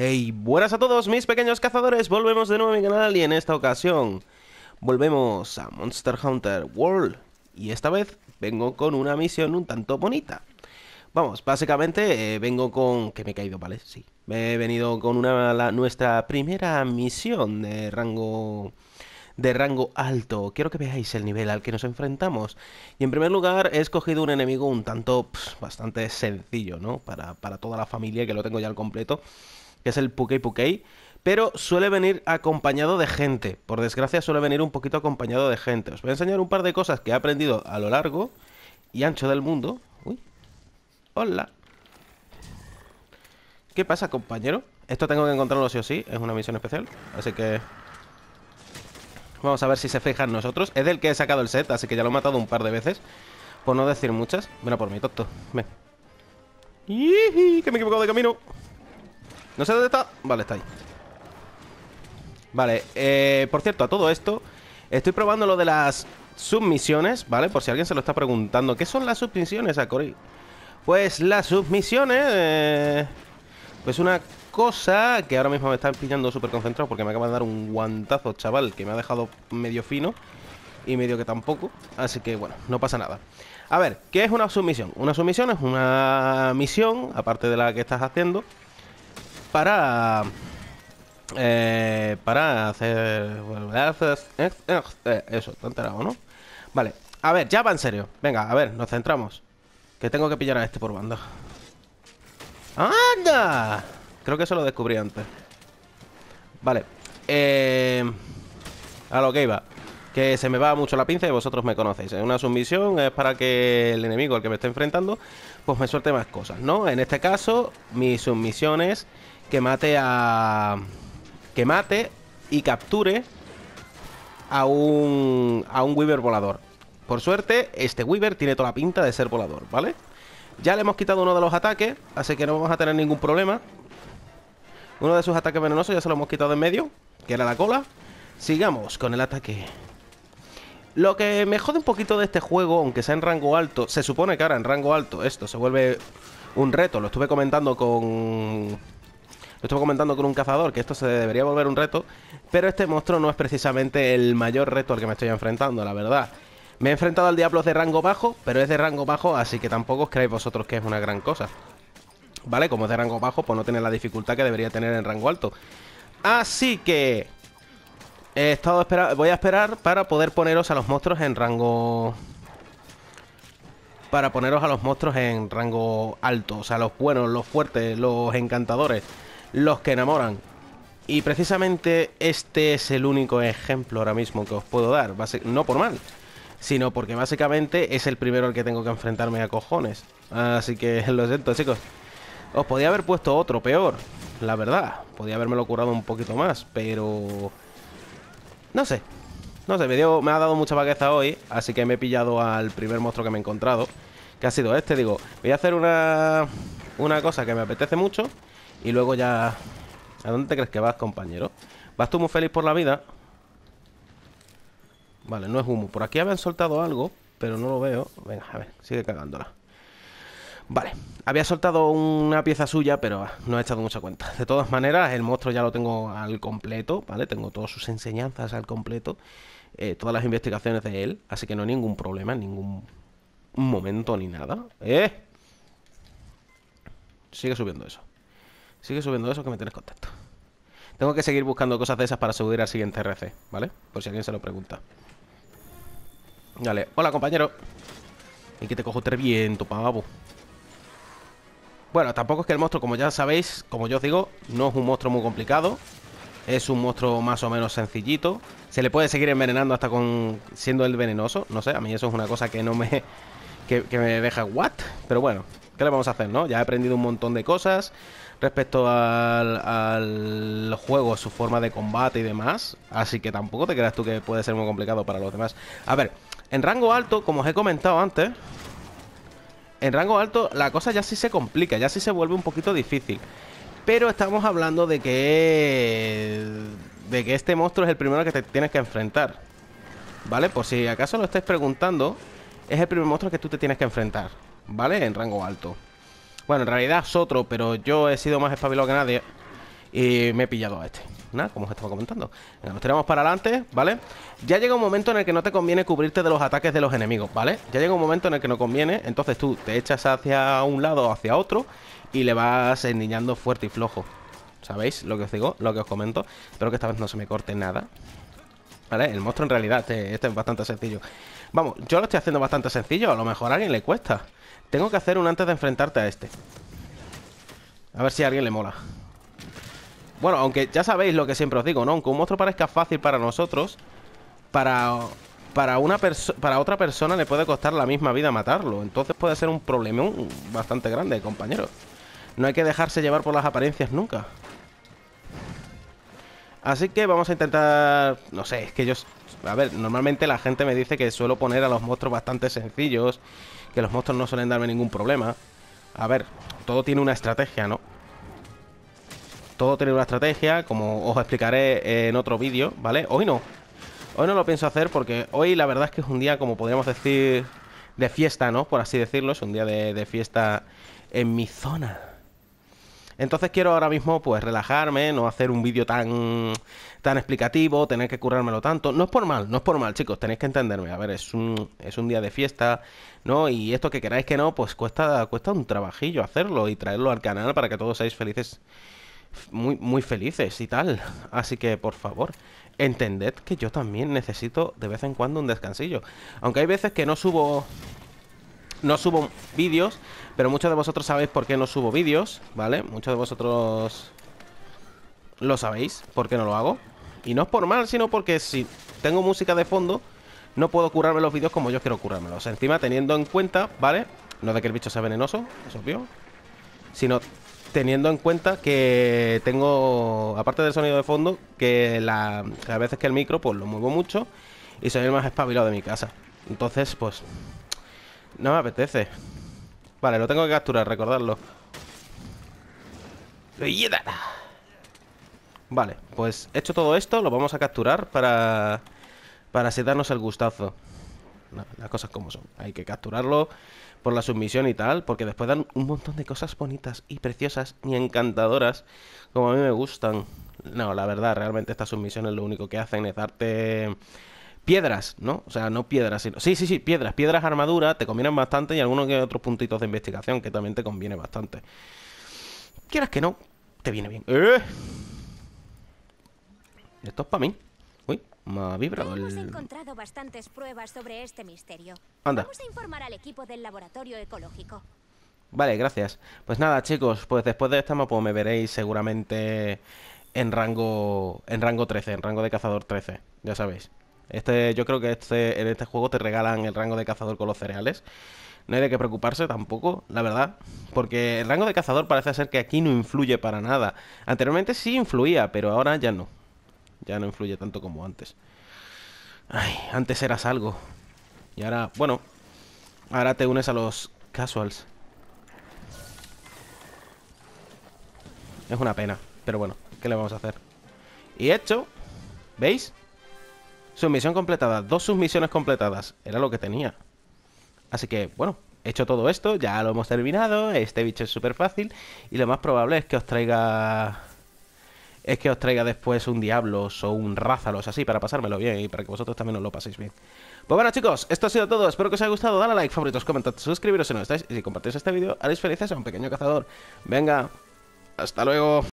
Hey, buenas a todos mis pequeños cazadores, volvemos de nuevo a mi canal y en esta ocasión volvemos a Monster Hunter World y esta vez vengo con una misión un tanto bonita. Vamos, básicamente eh, vengo con... que me he caído, ¿vale? Sí. He venido con una, nuestra primera misión de rango... De rango alto, quiero que veáis el nivel al que nos enfrentamos. Y en primer lugar, he escogido un enemigo un tanto bastante sencillo, ¿no? Para, para toda la familia, que lo tengo ya al completo que es el Pukei Pukei, pero suele venir acompañado de gente. Por desgracia, suele venir un poquito acompañado de gente. Os voy a enseñar un par de cosas que he aprendido a lo largo y ancho del mundo. Uy, hola. ¿Qué pasa, compañero? Esto tengo que encontrarlo sí o sí, es una misión especial, así que... Vamos a ver si se fijan nosotros. Es del que he sacado el set, así que ya lo he matado un par de veces. Por no decir muchas. Ven a por mí, tonto. Ven. ¡Que me he equivocado de camino! No sé dónde está. Vale, está ahí. Vale, eh, por cierto, a todo esto Estoy probando lo de las submisiones, ¿vale? Por si alguien se lo está preguntando ¿Qué son las submisiones, Akori? Pues las submisiones... Eh, pues una cosa que ahora mismo me está pillando súper concentrado Porque me acaba de dar un guantazo, chaval Que me ha dejado medio fino Y medio que tampoco Así que, bueno, no pasa nada A ver, ¿qué es una submisión? Una submisión es una misión Aparte de la que estás haciendo para... Eh, para hacer... Eh, eso, enterado, ¿no? Vale, a ver, ya va en serio Venga, a ver, nos centramos Que tengo que pillar a este por banda ¡Anda! Creo que eso lo descubrí antes Vale eh, A lo que iba que se me va mucho la pinza y vosotros me conocéis. una sumisión es para que el enemigo al que me está enfrentando, pues me suelte más cosas, ¿no? En este caso, mi sumisión es que mate a... Que mate y capture a un, a un Weaver volador. Por suerte, este Weaver tiene toda la pinta de ser volador, ¿vale? Ya le hemos quitado uno de los ataques, así que no vamos a tener ningún problema. Uno de sus ataques venenosos ya se lo hemos quitado de en medio, que era la cola. Sigamos con el ataque. Lo que me jode un poquito de este juego, aunque sea en rango alto, se supone que ahora en rango alto esto se vuelve un reto. Lo estuve comentando con lo estuve comentando con un cazador que esto se debería volver un reto, pero este monstruo no es precisamente el mayor reto al que me estoy enfrentando, la verdad. Me he enfrentado al diablo de rango bajo, pero es de rango bajo, así que tampoco os creáis vosotros que es una gran cosa. ¿Vale? Como es de rango bajo, pues no tiene la dificultad que debería tener en rango alto. Así que... He estado esperando... Voy a esperar para poder poneros a los monstruos en rango... Para poneros a los monstruos en rango alto. O sea, los buenos, los fuertes, los encantadores los que enamoran. Y precisamente este es el único ejemplo ahora mismo que os puedo dar. No por mal, sino porque básicamente es el primero al que tengo que enfrentarme a cojones. Así que lo siento, chicos. Os podía haber puesto otro peor, la verdad. Podía haberme curado un poquito más, pero... No sé. No sé, me, me ha dado mucha vaqueza hoy, así que me he pillado al primer monstruo que me he encontrado. Que ha sido este, digo, voy a hacer una, una cosa que me apetece mucho y luego ya... ¿A dónde te crees que vas, compañero? ¿Vas tú muy feliz por la vida? Vale, no es humo. Por aquí habían soltado algo, pero no lo veo. Venga, a ver, sigue cagándola. Vale, había soltado una pieza suya, pero ah, no he echado mucha cuenta. De todas maneras, el monstruo ya lo tengo al completo, ¿vale? Tengo todas sus enseñanzas al completo, eh, todas las investigaciones de él, así que no hay ningún problema, ningún momento ni nada. ¡Eh! Sigue subiendo eso. Sigue subiendo eso que me tienes contacto Tengo que seguir buscando cosas de esas para subir al siguiente RC, ¿vale? Por si alguien se lo pregunta. Dale, hola compañero. Y que te cojo tres pavo. Bueno, tampoco es que el monstruo, como ya sabéis, como yo os digo, no es un monstruo muy complicado. Es un monstruo más o menos sencillito. Se le puede seguir envenenando hasta con siendo el venenoso. No sé, a mí eso es una cosa que no me... Que, que me deja... ¿What? Pero bueno, ¿qué le vamos a hacer, no? Ya he aprendido un montón de cosas respecto al, juego, su forma de combate y demás. Así que tampoco te creas tú que puede ser muy complicado para los demás. A ver, en rango alto, como os he comentado antes, en rango alto la cosa ya sí se complica, ya sí se vuelve un poquito difícil. Pero estamos hablando de que... De que este monstruo es el primero que te tienes que enfrentar. ¿Vale? Por si acaso lo estáis preguntando, es el primer monstruo que tú te tienes que enfrentar. ¿Vale? En rango alto. Bueno, en realidad es otro, pero yo he sido más espabilado que nadie y me he pillado a este. Nada, como os estaba comentando. Venga, nos tiramos para adelante, ¿vale? Ya llega un momento en el que no te conviene cubrirte de los ataques de los enemigos, ¿vale? Ya llega un momento en el que no conviene, entonces tú te echas hacia un lado o hacia otro y le vas endiñando fuerte y flojo. ¿Sabéis lo que os digo? Lo que os comento. Espero que esta vez no se me corte nada. ¿Vale? El monstruo en realidad, este, este, es bastante sencillo. Vamos, yo lo estoy haciendo bastante sencillo, a lo mejor a alguien le cuesta. Tengo que hacer un antes de enfrentarte a este. A ver si a alguien le mola. Bueno, aunque ya sabéis lo que siempre os digo, ¿no? Aunque un monstruo parezca fácil para nosotros, para, para, una para otra persona le puede costar la misma vida matarlo. Entonces puede ser un problema bastante grande, compañero. No hay que dejarse llevar por las apariencias nunca. Así que vamos a intentar... No sé, es que yo... A ver, normalmente la gente me dice que suelo poner a los monstruos bastante sencillos, que los monstruos no suelen darme ningún problema. A ver, todo tiene una estrategia, ¿no? Todo tiene una estrategia, como os explicaré en otro vídeo, ¿vale? Hoy no. Hoy no lo pienso hacer porque hoy la verdad es que es un día, como podríamos decir, de fiesta, ¿no? Por así decirlo, es un día de, de fiesta en mi zona. Entonces quiero ahora mismo pues relajarme, no hacer un vídeo tan, tan explicativo, tener que currármelo tanto. No es por mal, no es por mal, chicos, tenéis que entenderme. A ver, es un, es un día de fiesta, ¿no? Y esto que queráis que no, pues cuesta, cuesta un trabajillo hacerlo y traerlo al canal para que todos seáis felices. Muy, muy felices y tal. Así que, por favor, entended que yo también necesito de vez en cuando un descansillo. Aunque hay veces que no subo no subo vídeos, pero muchos de vosotros sabéis por qué no subo vídeos, ¿vale? Muchos de vosotros lo sabéis, por qué no lo hago. Y no es por mal, sino porque si tengo música de fondo, no puedo curarme los vídeos como yo quiero curármelos. Encima, teniendo en cuenta, ¿vale? No de que el bicho sea venenoso, es obvio. Sino teniendo en cuenta que tengo, aparte del sonido de fondo, que la, a veces que el micro, pues lo muevo mucho y soy el más espabilado de mi casa. Entonces, pues no me apetece. Vale, lo tengo que capturar, recordarlo. Vale, pues hecho todo esto, lo vamos a capturar para... Para darnos el gustazo. las cosas como son. Hay que capturarlo por la submisión y tal, porque después dan un montón de cosas bonitas y preciosas y encantadoras, como a mí me gustan. No, la verdad, realmente esta estas es lo único que hacen es darte piedras, ¿no? O sea, no piedras, sino... Sí, sí, sí, piedras, piedras, armaduras, te convienen bastante y algunos otros puntitos de investigación que también te conviene bastante. Quieras que no, te viene bien. ¿Eh? Esto es para mí. Uy, me ha vibrado el... bastantes pruebas sobre este misterio. Anda. Vamos a informar al equipo del laboratorio ecológico. Vale, gracias. Pues nada, chicos, pues después de esta mapa pues me veréis seguramente en rango en rango 13, en rango de cazador 13, ya sabéis. Este, yo creo que este, en este juego te regalan el rango de cazador con los cereales. No hay de qué preocuparse tampoco, la verdad. Porque el rango de cazador parece ser que aquí no influye para nada. Anteriormente sí influía, pero ahora ya no. Ya no influye tanto como antes. Ay, antes eras algo. Y ahora, bueno. Ahora te unes a los casuals. Es una pena, pero bueno, ¿qué le vamos a hacer? Y hecho, ¿veis? Submisión completada, dos submisiones completadas. Era lo que tenía. Así que, bueno, hecho todo esto, ya lo hemos terminado. Este bicho es súper fácil. Y lo más probable es que os traiga. Es que os traiga después un Diablos o un Rázalos así para pasármelo bien y para que vosotros también os lo paséis bien. Pues bueno chicos, esto ha sido todo. Espero que os haya gustado. Dale a like, favoritos, comentad, suscribiros si no estáis. Y si compartís este vídeo, haréis felices a un pequeño cazador. Venga, hasta luego.